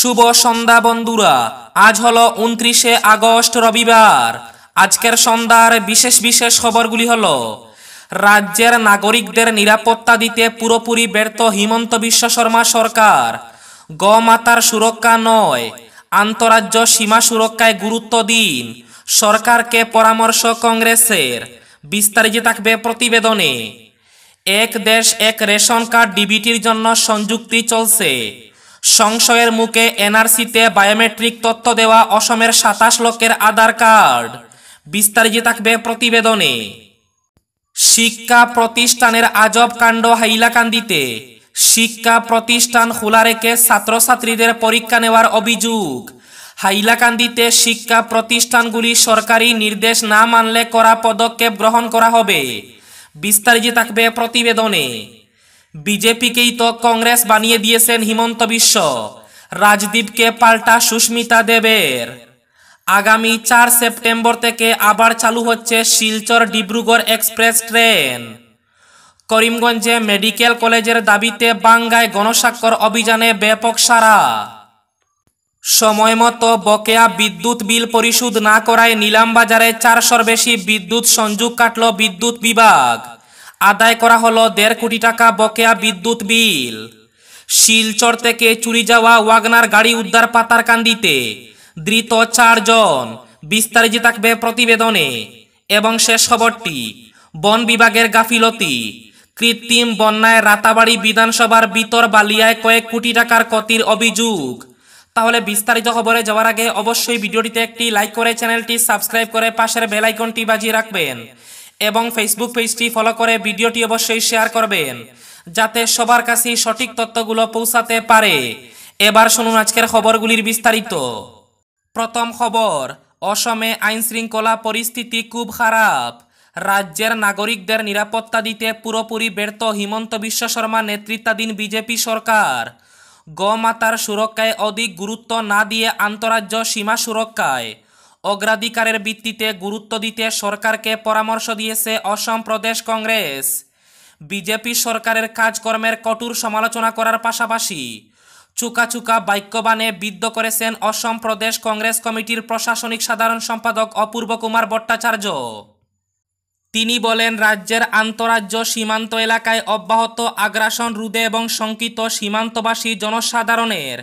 শুভ সন্ধ্যা বন্ধুরা আজ হলো উনত্রিশে আগস্ট রবিবার আজকের সন্ধ্যার বিশেষ বিশেষ খবরগুলি হল রাজ্যের নাগরিকদের নিরাপত্তা দিতে পুরোপুরি ব্যর্থ হিমন্ত বিশ্ব শর্মা সরকার গমাতার সুরক্ষা নয় আন্তরাজ্য সীমা সুরক্ষায় গুরুত্ব দিন সরকারকে পরামর্শ কংগ্রেসের বিস্তারিত থাকবে প্রতিবেদনে এক দেশ এক রেশন কার্ড ডিবিটির জন্য সংযুক্তি চলছে সংশয়ের মুখে এনআরসিতে বায়োমেট্রিক তথ্য দেওয়া অসমের সাতাশ লোকের আধার কার্ড বিস্তারিত থাকবে প্রতিবেদনে শিক্ষা প্রতিষ্ঠানের আজব কাণ্ড হাইলাকান্দিতে শিক্ষা প্রতিষ্ঠান খোলা রেখে ছাত্রছাত্রীদের পরীক্ষা নেওয়ার অভিযোগ হাইলাকান্দিতে শিক্ষা প্রতিষ্ঠানগুলি সরকারি নির্দেশ না মানলে করা পদক্ষেপ গ্রহণ করা হবে বিস্তারিত থাকবে প্রতিবেদনে বিজেপিকেই তো কংগ্রেস বানিয়ে দিয়েছেন হিমন্ত বিশ্ব রাজদীপকে পাল্টা সুস্মিতা দেবের আগামী চার সেপ্টেম্বর থেকে আবার চালু হচ্ছে শিলচর ডিব্রুগড় এক্সপ্রেস ট্রেন করিমগঞ্জে মেডিকেল কলেজের দাবিতে বাঙ্গায় গণস্বাক্ষর অভিযানে ব্যাপক সারা সময় মতো বকেয়া বিদ্যুৎ বিল পরিশোধ না করায় নিলামবাজারে চারশোর বেশি বিদ্যুৎ সংযোগ কাটল বিদ্যুৎ বিভাগ আদায় করা হলো দেড় কোটি টাকা বকেয়া বিদ্যুৎ বিল শিলচর থেকে চুরি যাওয়া ওয়াগনার গাড়ি উদ্ধার পাতার কান্দিতে ধৃত চারজন বিস্তারিত থাকবে প্রতিবেদনে এবং শেষ খবরটি বন বিভাগের গাফিলতি কৃত্রিম বন্যায় রাতাবাড়ি বিধানসভার বিতর বালিয়ায় কয়েক কোটি টাকার ক্ষতির অভিযোগ তাহলে বিস্তারিত খবরে যাওয়ার আগে অবশ্যই ভিডিওটিতে একটি লাইক করে চ্যানেলটি সাবস্ক্রাইব করে পাশের বেলাইকনটি বাজিয়ে রাখবেন এবং ফেসবুক পেজটি ফলো করে ভিডিওটি অবশ্যই শেয়ার করবেন যাতে সবার কাছে সঠিক তথ্যগুলো পৌঁছাতে পারে এবার শুনুন আজকের খবরগুলির বিস্তারিত প্রথম খবর অসমে আইন শৃঙ্খলা পরিস্থিতি খুব খারাপ রাজ্যের নাগরিকদের নিরাপত্তা দিতে পুরোপুরি ব্যর্থ হিমন্ত বিশ্ব শর্মা নেতৃত্বাধীন বিজেপি সরকার গমাতার সুরক্ষায় অধিক গুরুত্ব না দিয়ে আন্তরাজ্য সীমা সুরক্ষায় অগ্রাধিকারের ভিত্তিতে গুরুত্ব দিতে সরকারকে পরামর্শ দিয়েছে অসম প্রদেশ কংগ্রেস বিজেপি সরকারের কাজকর্মের কঠোর সমালোচনা করার পাশাপাশি চুকা চুকা বাক্যবাণে বিদ্ধ করেছেন অসম প্রদেশ কংগ্রেস কমিটির প্রশাসনিক সাধারণ সম্পাদক অপূর্ব কুমার ভট্টাচার্য তিনি বলেন রাজ্যের আন্তরাজ্য সীমান্ত এলাকায় অব্যাহত আগ্রাসন রুদে এবং শঙ্কিত সীমান্তবাসী জনসাধারণের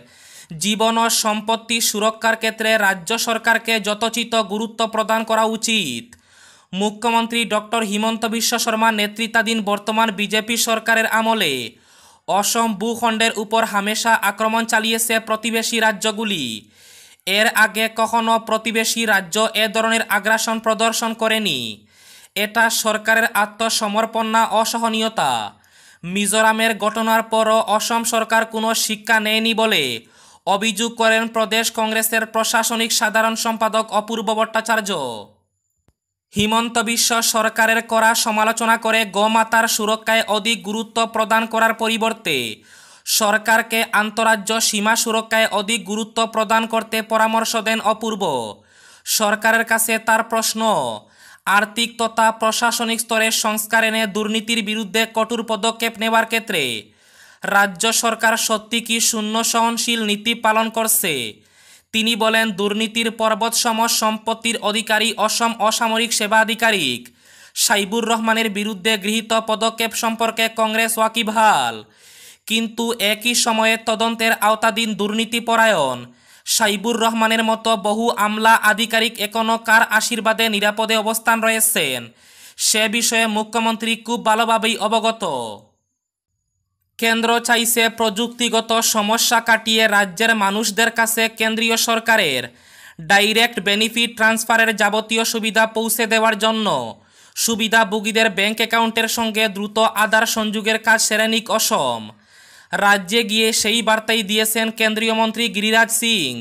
জীবন ও সম্পত্তি সুরক্ষার ক্ষেত্রে রাজ্য সরকারকে যথোচিত গুরুত্ব প্রদান করা উচিত মুখ্যমন্ত্রী ডক্টর হিমন্ত বিশ্ব শর্মা নেতৃত্বাধীন বর্তমান বিজেপি সরকারের আমলে অসম ভূখণ্ডের উপর হামেশা আক্রমণ চালিয়েছে প্রতিবেশী রাজ্যগুলি এর আগে কখনো প্রতিবেশী রাজ্য এ ধরনের আগ্রাসন প্রদর্শন করেনি এটা সরকারের আত্মসমর্পণ না অসহনীয়তা মিজোরামের ঘটনার পরও অসম সরকার কোনো শিক্ষা নেয়নি বলে অভিযোগ করেন প্রদেশ কংগ্রেসের প্রশাসনিক সাধারণ সম্পাদক অপূর্ব ভট্টাচার্য হিমন্ত বিশ্ব সরকারের করা সমালোচনা করে গোমাতার সুরক্ষায় অধিক গুরুত্ব প্রদান করার পরিবর্তে সরকারকে আন্তরাজ্য সীমা সুরক্ষায় অধিক গুরুত্ব প্রদান করতে পরামর্শ দেন অপূর্ব সরকারের কাছে তার প্রশ্ন আর্থিক তথা প্রশাসনিক স্তরে সংস্কার এনে দুর্নীতির বিরুদ্ধে কঠোর পদক্ষেপ নেওয়ার ক্ষেত্রে রাজ্য সরকার সত্যি কি শূন্য সহনশীল নীতি পালন করছে তিনি বলেন দুর্নীতির পর্বতসম সম্পত্তির অধিকারী অসম অসামরিক সেবা আধিকারিক সাইবুর রহমানের বিরুদ্ধে গৃহীত পদক্ষেপ সম্পর্কে কংগ্রেস ওয়াকিবহাল কিন্তু একই সময়ে তদন্তের আওতাধীন দুর্নীতিপরায়ণ সাইবুর রহমানের মতো বহু আমলা আধিকারিক এখনও কার আশীর্বাদে নিরাপদে অবস্থান রয়েছেন সে বিষয়ে মুখ্যমন্ত্রী খুব ভালোভাবেই অবগত কেন্দ্র চাইছে প্রযুক্তিগত সমস্যা কাটিয়ে রাজ্যের মানুষদের কাছে কেন্দ্রীয় সরকারের ডাইরেক্ট বেনিফিট ট্রান্সফারের যাবতীয় সুবিধা পৌঁছে দেওয়ার জন্য সুবিধাভোগীদের ব্যাংক অ্যাকাউন্টের সঙ্গে দ্রুত আধার সংযোগের কাজ সেরে নিক অসম রাজ্যে গিয়ে সেই বার্তাই দিয়েছেন কেন্দ্রীয় মন্ত্রী গিরিরাজ সিং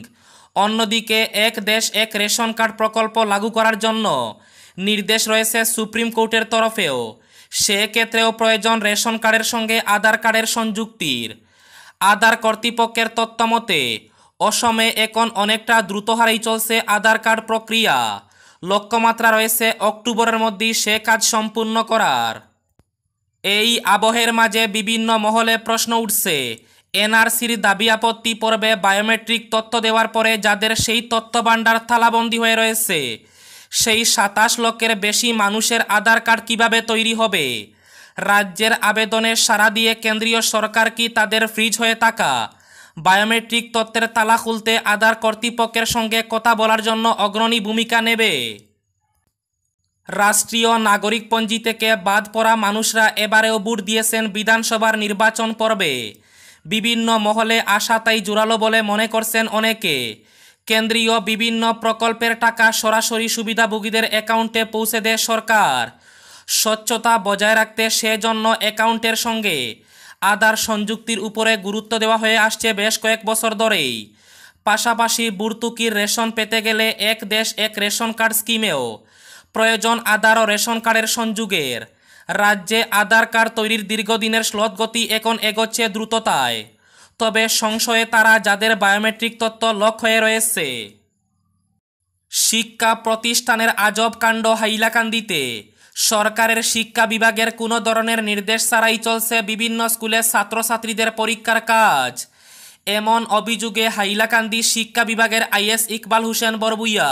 অন্যদিকে এক দেশ এক রেশন কার্ড প্রকল্প লাগু করার জন্য নির্দেশ রয়েছে সুপ্রিম কোর্টের তরফেও সেক্ষেত্রেও প্রয়োজন রেশন কার্ডের সঙ্গে আধার কার্ডের সংযুক্তির আধার কর্তৃপক্ষের তত্ত্বমতে অসমে এখন অনেকটা দ্রুত হারেই চলছে আধার কার্ড প্রক্রিয়া লক্ষ্যমাত্রা রয়েছে অক্টোবরের মধ্যেই সে কাজ সম্পূর্ণ করার এই আবহের মাঝে বিভিন্ন মহলে প্রশ্ন উঠছে এনআরসির দাবি আপত্তি পর্বে বায়োমেট্রিক তথ্য দেওয়ার পরে যাদের সেই তথ্য ভাণ্ডার থালাবন্দি হয়ে রয়েছে সেই সাতাশ লক্ষের বেশি মানুষের আধার কার্ড কিভাবে তৈরি হবে রাজ্যের আবেদনে সাড়া দিয়ে কেন্দ্রীয় সরকার কি তাদের ফ্রিজ হয়ে থাকা বায়োমেট্রিক তত্ত্বের তালা খুলতে আধার কর্তৃপক্ষের সঙ্গে কথা বলার জন্য অগ্রণী ভূমিকা নেবে রাষ্ট্রীয় নাগরিকপঞ্জি থেকে বাদ পড়া মানুষরা এবারেও ভোট দিয়েছেন বিধানসভার নির্বাচন পর্বে বিভিন্ন মহলে আশা তাই জোরালো বলে মনে করছেন অনেকে কেন্দ্রীয় বিভিন্ন প্রকল্পের টাকা সরাসরি সুবিধাভোগীদের অ্যাকাউন্টে পৌঁছে দেয় সরকার স্বচ্ছতা বজায় রাখতে সেজন্য অ্যাকাউন্টের সঙ্গে আধার সংযুক্তির উপরে গুরুত্ব দেওয়া হয়ে আসছে বেশ কয়েক বছর ধরেই পাশাপাশি বুর্তুকির রেশন পেতে গেলে এক দেশ এক রেশন কার্ড স্কিমেও প্রয়োজন আধার ও রেশন কার্ডের সংযোগের রাজ্যে আধার কার্ড তৈরির দীর্ঘদিনের গতি এখন এগোচ্ছে দ্রুততায় তবে সংশয়ে তারা যাদের বায়োমেট্রিক তথ্য লক হয়ে রয়েছে শিক্ষা প্রতিষ্ঠানের আজব কাণ্ড হাইলাকান্দিতে সরকারের শিক্ষা বিভাগের কোনো ধরনের নির্দেশ ছাড়াই চলছে বিভিন্ন স্কুলের ছাত্রছাত্রীদের পরীক্ষার কাজ এমন অভিযোগে হাইলাকান্দি শিক্ষা বিভাগের আইএস ইকবাল হুসেন বরবুইয়া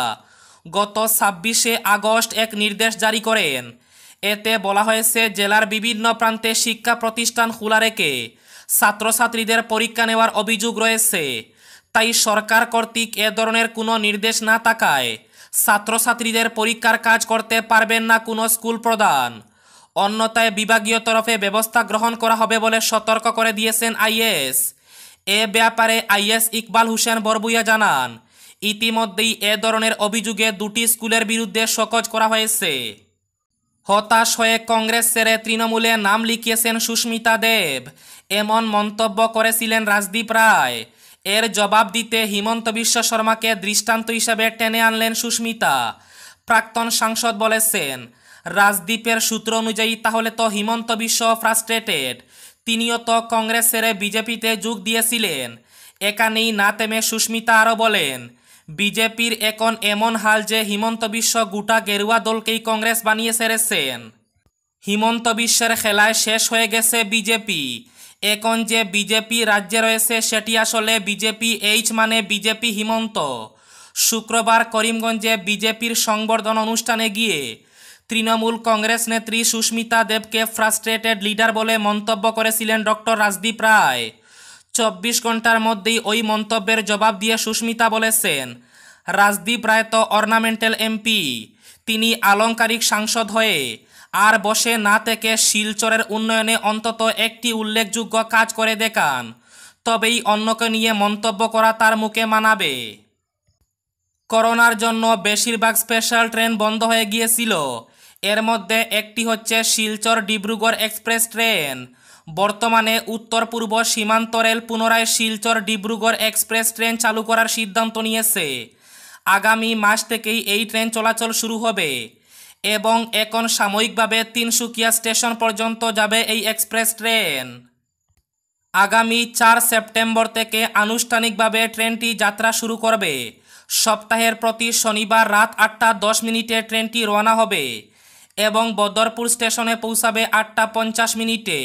গত ছাব্বিশে আগস্ট এক নির্দেশ জারি করেন এতে বলা হয়েছে জেলার বিভিন্ন প্রান্তে শিক্ষা প্রতিষ্ঠান খোলা রেখে ছাত্রছাত্রীদের পরীক্ষা নেওয়ার অভিযোগ রয়েছে তাই সরকার কর্তৃক এ ধরনের কোনো নির্দেশ না থাকায় ছাত্রছাত্রীদের পরীক্ষার কাজ করতে পারবেন না কোনো স্কুল প্রধান অন্যতায় বিভাগীয় তরফে ব্যবস্থা গ্রহণ করা হবে বলে সতর্ক করে দিয়েছেন আইএস এ ব্যাপারে আইএস ইকবাল হুসেন বরবুইয়া জানান ইতিমধ্যেই এ ধরনের অভিযোগে দুটি স্কুলের বিরুদ্ধে সকজ করা হয়েছে হতাশ হয়ে কংগ্রেস ছেড়ে তৃণমূলে নাম লিখিয়েছেন সুস্মিতা দেব এমন মন্তব্য করেছিলেন রাজদীপ রায় এর জবাব দিতে হিমন্ত বিশ্ব শর্মাকে দৃষ্টান্ত হিসেবে টেনে আনলেন সুস্মিতা প্রাক্তন সাংসদ বলেছেন রাজদ্বীপের সূত্র অনুযায়ী তাহলে তো হিমন্ত বিশ্ব ফ্রাস্ট্রেটেড তিনিও তো কংগ্রেস ছেড়ে বিজেপিতে যোগ দিয়েছিলেন এখানেই না তেমে সুস্মিতা আরও বলেন বিজেপির এখন এমন হাল যে হিমন্ত বিশ্ব গোটা গেরুয়া দলকেই কংগ্রেস বানিয়ে সেরেছেন হিমন্ত বিশ্বের খেলায় শেষ হয়ে গেছে বিজেপি এখন যে বিজেপি রাজ্যে রয়েছে সেটি আসলে বিজেপি এইচ মানে বিজেপি হিমন্ত শুক্রবার করিমগঞ্জে বিজেপির সংবর্ধন অনুষ্ঠানে গিয়ে তৃণমূল কংগ্রেস নেত্রী সুস্মিতা দেবকে ফ্রাস্ট্রেটেড লিডার বলে মন্তব্য করেছিলেন ডক্টর রাজদীপ রায় চব্বিশ ঘন্টার মধ্যেই ওই মন্তব্যের জবাব দিয়ে সুস্মিতা বলেছেন রাজদীপ রায় তো অর্নামেন্টাল এমপি তিনি আলংকারিক সাংসদ হয়ে আর বসে না থেকে শিলচরের উন্নয়নে অন্তত একটি উল্লেখযোগ্য কাজ করে দেখান তবেই অন্যকে নিয়ে মন্তব্য করা তার মুখে মানাবে করোনার জন্য বেশিরভাগ স্পেশাল ট্রেন বন্ধ হয়ে গিয়েছিল এর মধ্যে একটি হচ্ছে শিলচর ডিব্রুগড় এক্সপ্রেস ট্রেন বর্তমানে উত্তর পূর্ব সীমান্ত রেল পুনরায় শিলচর ডিব্রুগড় এক্সপ্রেস ট্রেন চালু করার সিদ্ধান্ত নিয়েছে আগামী মাস থেকেই এই ট্রেন চলাচল শুরু হবে এবং এখন সাময়িকভাবে তিনসুকিয়া স্টেশন পর্যন্ত যাবে এই এক্সপ্রেস ট্রেন আগামী চার সেপ্টেম্বর থেকে আনুষ্ঠানিকভাবে ট্রেনটি যাত্রা শুরু করবে সপ্তাহের প্রতি শনিবার রাত আটটা দশ মিনিটে ট্রেনটি রওনা হবে এবং বদরপুর স্টেশনে পৌঁছাবে আটটা পঞ্চাশ মিনিটে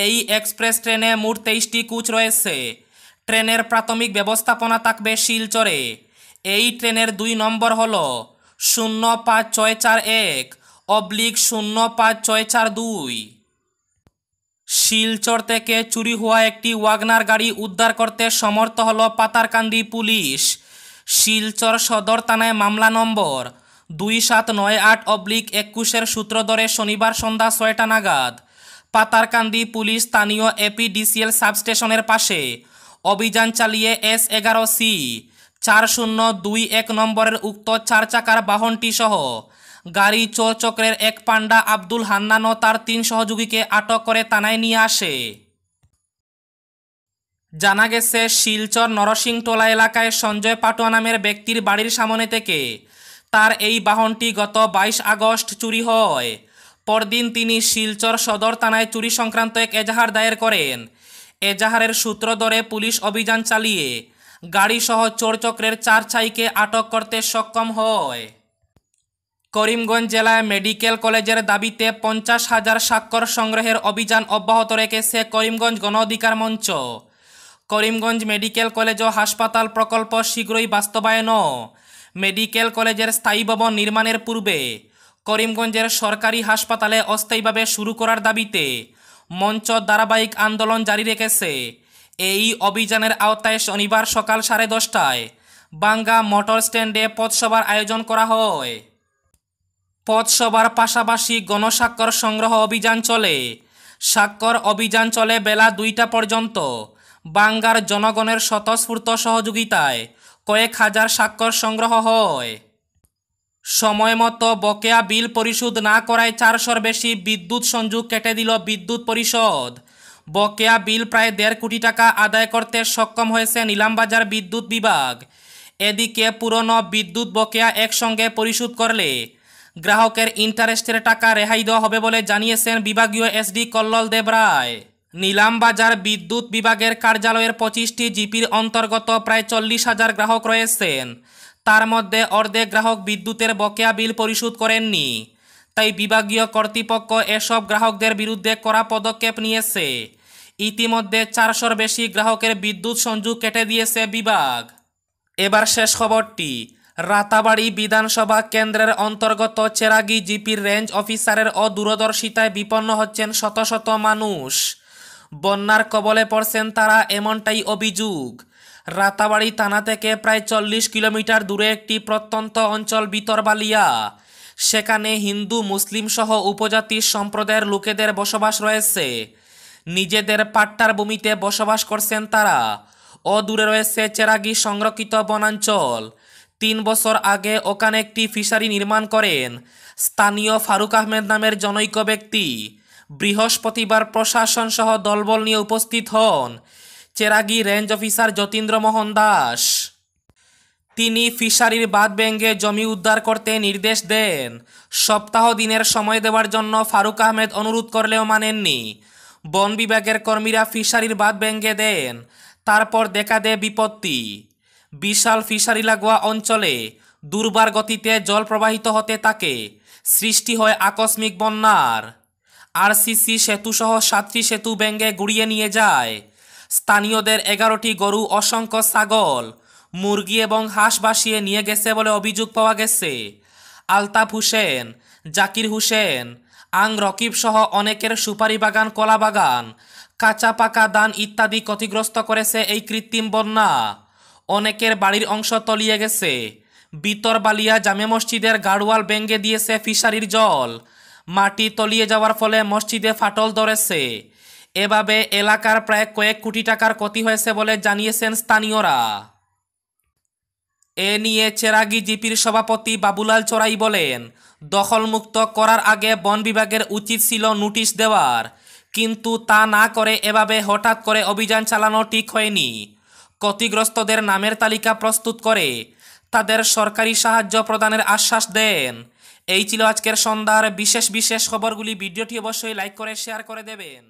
এই এক্সপ্রেস ট্রেনে মোট তেইশটি কোচ রয়েছে ট্রেনের প্রাথমিক ব্যবস্থাপনা থাকবে শিলচরে এই ট্রেনের দুই নম্বর হল শূন্য পাঁচ ছয় চার এক অবলিক শূন্য পাঁচ ছয় চার দুই শিলচর থেকে চুরি হওয়া একটি ওয়াগনার গাড়ি উদ্ধার করতে সমর্থ হল পাতারকান্দি পুলিশ শিলচর সদর থানায় মামলা নম্বর দুই সাত নয় আট অবলিক একুশের সূত্র ধরে শনিবার সন্ধ্যা ছয়টা নাগাদ পাতারকান্দি পুলিশ স্থানীয় এপিডিসিএল সাবস্টেশনের পাশে অভিযান চালিয়ে এস এগারো সি চার শূন্য দুই এক নম্বরের উক্ত চার চাকার বাহনটি সহ গাড়ি চোর চক্রের এক পান্ডা আব্দুল হান্নানও তার তিন সহযোগীকে আটক করে থানায় নিয়ে আসে জানা গেছে শিলচর নরসিংটোলা এলাকায় সঞ্জয় পাটোয়া নামের ব্যক্তির বাড়ির সামনে থেকে তার এই বাহনটি গত বাইশ আগস্ট চুরি হয় পরদিন তিনি শিলচর সদর থানায় চুরি সংক্রান্ত এক এজাহার দায়ের করেন এজাহারের সূত্র ধরে পুলিশ অভিযান চালিয়ে গাড়িসহ চোরচক্রের চার ছাইকে আটক করতে সক্ষম হয় করিমগঞ্জ জেলায় মেডিকেল কলেজের দাবিতে পঞ্চাশ হাজার স্বাক্ষর সংগ্রহের অভিযান অব্যাহত রেখেছে করিমগঞ্জ গণ অধিকার মঞ্চ করিমগঞ্জ মেডিকেল কলেজ ও হাসপাতাল প্রকল্প শীঘ্রই বাস্তবায়ন মেডিকেল কলেজের স্থায়ী ভবন নির্মাণের পূর্বে করিমগঞ্জের সরকারি হাসপাতালে অস্থায়ীভাবে শুরু করার দাবিতে মঞ্চ ধারাবাহিক আন্দোলন জারি রেখেছে এই অভিযানের আওতায় শনিবার সকাল সাড়ে দশটায় বাঙ্গা মোটর স্ট্যান্ডে পথসভার আয়োজন করা হয় পথসভার পাশাপাশি গণস্বাক্ষর সংগ্রহ অভিযান চলে স্বাক্ষর অভিযান চলে বেলা দুইটা পর্যন্ত বাঙ্গার জনগণের স্বতঃস্ফূর্ত সহযোগিতায় কয়েক হাজার স্বাক্ষর সংগ্রহ হয় সময় মতো বকেয়া বিল পরিশোধ না করায় চারশোর বেশি বিদ্যুৎ সংযোগ কেটে দিল বিদ্যুৎ পরিষদ বকেয়া বিল প্রায় দেড় কোটি টাকা আদায় করতে সক্ষম হয়েছে নিলামবাজার বিদ্যুৎ বিভাগ এদিকে পুরনো বিদ্যুৎ বকেয়া একসঙ্গে পরিশোধ করলে গ্রাহকের ইন্টারেস্টের টাকা রেহাই দেওয়া হবে বলে জানিয়েছেন বিভাগীয় এসডি কল্লল দেব রায় নিলামবাজার বিদ্যুৎ বিভাগের কার্যালয়ের পঁচিশটি জিপির অন্তর্গত প্রায় চল্লিশ হাজার গ্রাহক রয়েছেন তার মধ্যে অর্ধেক গ্রাহক বিদ্যুতের বকেয়া বিল পরিশোধ করেননি তাই বিভাগীয় কর্তৃপক্ষ এসব গ্রাহকদের বিরুদ্ধে কড়া পদক্ষেপ নিয়েছে ইতিমধ্যে চারশোর বেশি গ্রাহকের বিদ্যুৎ সংযোগ কেটে দিয়েছে বিভাগ এবার শেষ খবরটি রাতাবাড়ি বিধানসভা কেন্দ্রের অন্তর্গত চেরাগি জিপির রেঞ্জ অফিসারের অদূরদর্শিতায় বিপন্ন হচ্ছেন শত শত মানুষ বন্যার কবলে পড়ছেন তারা এমনটাই অভিযোগ রাতাবাড়ি থানা থেকে প্রায় চল্লিশ কিলোমিটার দূরে একটি প্রত্যন্ত অঞ্চল বিতরবালিয়া সেখানে হিন্দু মুসলিম সহ উপজাতি সম্প্রদায়ের লোকেদের বসবাস রয়েছে নিজেদের পাট্টার ভূমিতে বসবাস করছেন তারা অদূরে রয়েছে চেরাগি সংরক্ষিত বনাঞ্চল তিন বছর আগে ওখানে একটি ফিশারি নির্মাণ করেন স্থানীয় ফারুক আহমেদ নামের জনৈক ব্যক্তি বৃহস্পতিবার প্রশাসন সহ দলবল নিয়ে উপস্থিত হন চেরাগি রেঞ্জ অফিসার যতীন্দ্র মোহন দাস তিনি ফিশারির বাদ ব্যাঙ্গে জমি উদ্ধার করতে নির্দেশ দেন সপ্তাহ দিনের সময় দেওয়ার জন্য ফারুক আহমেদ অনুরোধ করলেও মানেননি বন বিভাগের কর্মীরা ফিশারির বাদ ব্যাঙ্গে দেন তারপর দেখা দেয় বিপত্তি বিশাল ফিশারি লাগোয়া অঞ্চলে দুর্বার গতিতে জল প্রবাহিত হতে থাকে সৃষ্টি হয় আকস্মিক বন্যার আরসিসি সেতুসহ সাতটি সেতু ব্যাঙ্গে গুড়িয়ে নিয়ে যায় স্থানীয়দের এগারোটি গরু অসংখ্য ছাগল মুরগি এবং হাঁস বাসিয়ে নিয়ে গেছে বলে অভিযোগ পাওয়া গেছে আলতাফ হুসেন জাকির হুসেন আং রকিব সহ অনেকের সুপারি বাগান কলা বাগান কাঁচা পাকা দান ইত্যাদি ক্ষতিগ্রস্ত করেছে এই কৃত্রিম বন্যা অনেকের বাড়ির অংশ তলিয়ে গেছে বিতরবালিয়া জামে মসজিদের গাড়োয়াল বেঙ্গে দিয়েছে ফিশারির জল মাটি তলিয়ে যাওয়ার ফলে মসজিদে ফাটল ধরেছে এভাবে এলাকার প্রায় কয়েক কোটি টাকার ক্ষতি হয়েছে বলে জানিয়েছেন স্থানীয়রা এ নিয়ে চেরাগি জিপির সভাপতি বাবুলাল চড়াই বলেন দখলমুক্ত করার আগে বন বিভাগের উচিত ছিল নোটিশ দেওয়ার কিন্তু তা না করে এভাবে হঠাৎ করে অভিযান চালানো ঠিক হয়নি ক্ষতিগ্রস্তদের নামের তালিকা প্রস্তুত করে তাদের সরকারি সাহায্য প্রদানের আশ্বাস দেন এই ছিল আজকের সন্ধ্যার বিশেষ বিশেষ খবরগুলি ভিডিওটি অবশ্যই লাইক করে শেয়ার করে দেবেন